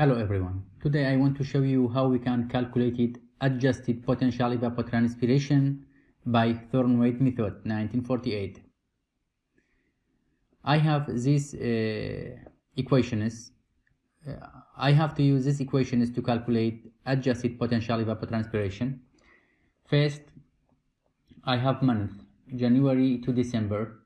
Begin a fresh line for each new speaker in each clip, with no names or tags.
Hello everyone. Today I want to show you how we can calculate adjusted potential evapotranspiration by Thornwaite method 1948. I have these uh, equations. Uh, I have to use these equations to calculate adjusted potential evapotranspiration. First, I have month January to December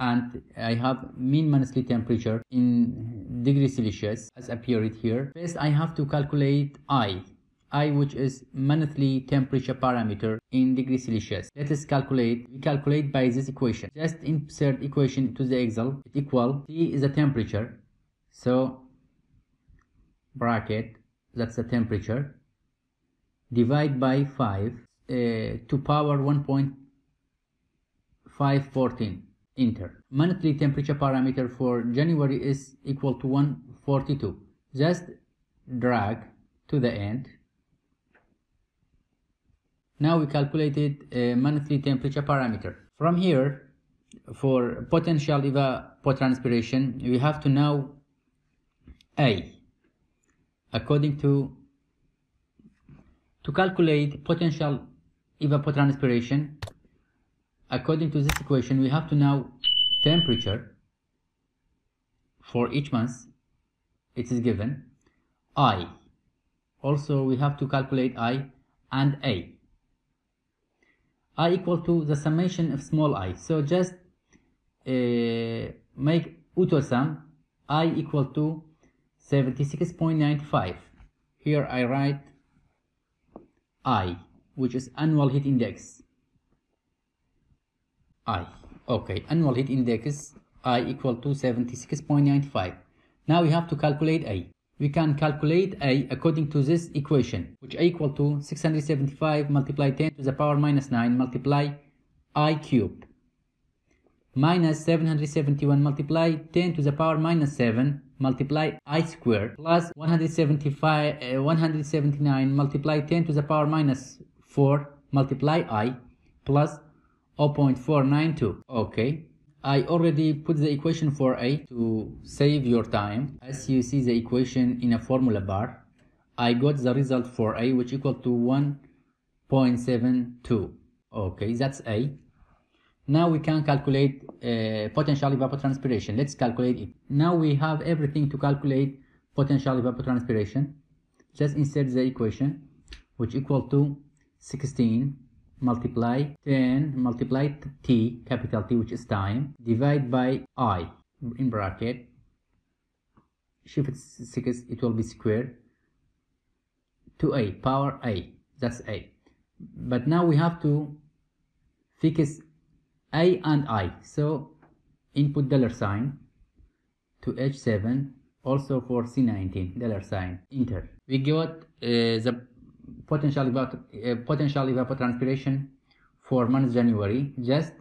and I have mean monthly temperature in degrees Celsius as appeared here. First, I have to calculate I, I which is monthly temperature parameter in degrees Celsius. Let us calculate. We calculate by this equation. Just insert equation to the Excel. It equal T is the temperature. So bracket that's the temperature divide by 5 uh, to power 1.514 enter. Monthly temperature parameter for January is equal to 142. Just drag to the end. Now we calculated a uh, monthly temperature parameter. From here, for potential evapotranspiration, we have to know A according to to calculate potential evapotranspiration according to this equation, we have to now temperature for each month. It is given I. Also, we have to calculate I and A. I equal to the summation of small i. So just uh, make auto sum i equal to 76.95. Here I write i, which is annual heat index. I. Okay, annual heat index I equal to 76.95. Now we have to calculate A. We can calculate A according to this equation, which I equal to 675 multiplied 10 to the power minus 9 multiply I cubed minus 771 multiply 10 to the power minus 7 multiply i squared plus 175 uh, 179 multiply 10 to the power minus 4 multiply i plus 0.492. Okay. I already put the equation for A to save your time. As you see the equation in a formula bar, I got the result for A which equal to 1.72. Okay, that's A. Now we can calculate uh, potential evapotranspiration. Let's calculate it. Now we have everything to calculate potential evapotranspiration. Just insert the equation which equal to 16 multiply 10 multiply t capital T which is time divide by i in bracket shift 6 it will be square to a power a that's a but now we have to fix a and i so input dollar sign to h7 also for c19 dollar sign enter we got uh, the potential uh, potential evapotranspiration for month January just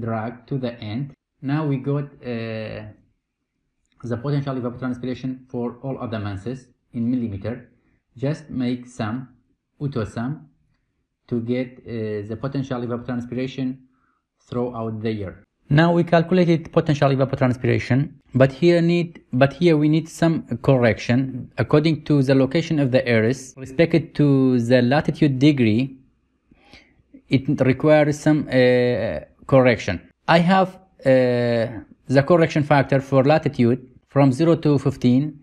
drag to the end now we got uh, the potential evapotranspiration for all other months in millimeter just make some auto sum to get uh, the potential evapotranspiration throughout the year now we calculated potential evapotranspiration, but here need but here we need some correction according to the location of the iris respected to the latitude degree. It requires some uh, correction. I have uh, the correction factor for latitude from 0 to 15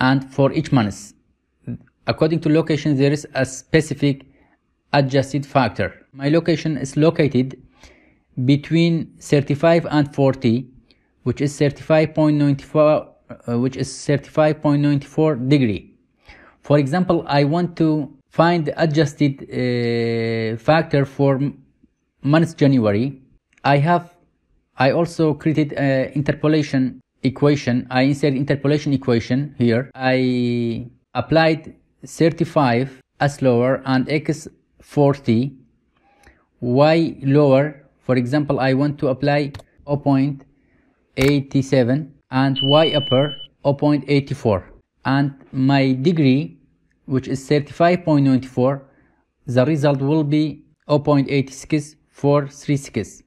and for each month. According to location, there is a specific adjusted factor. My location is located between 35 and 40 which is 35.94 uh, which is 35.94 degree for example i want to find the adjusted uh, factor for month january i have i also created an interpolation equation i insert interpolation equation here i applied 35 as lower and x 40 y lower for example, I want to apply 0.87 and y upper 0.84 and my degree which is 35.94 the result will be 0.86436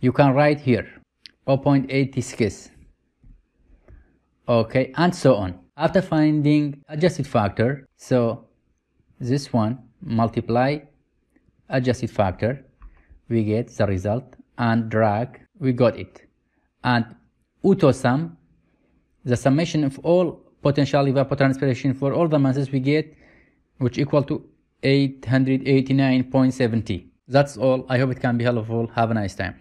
you can write here 0.86 okay and so on after finding adjusted factor so this one multiply adjusted factor we get the result and drag we got it and utosam, the summation of all potential evapotranspiration for all the masses we get which equal to 889.70 that's all i hope it can be helpful have a nice time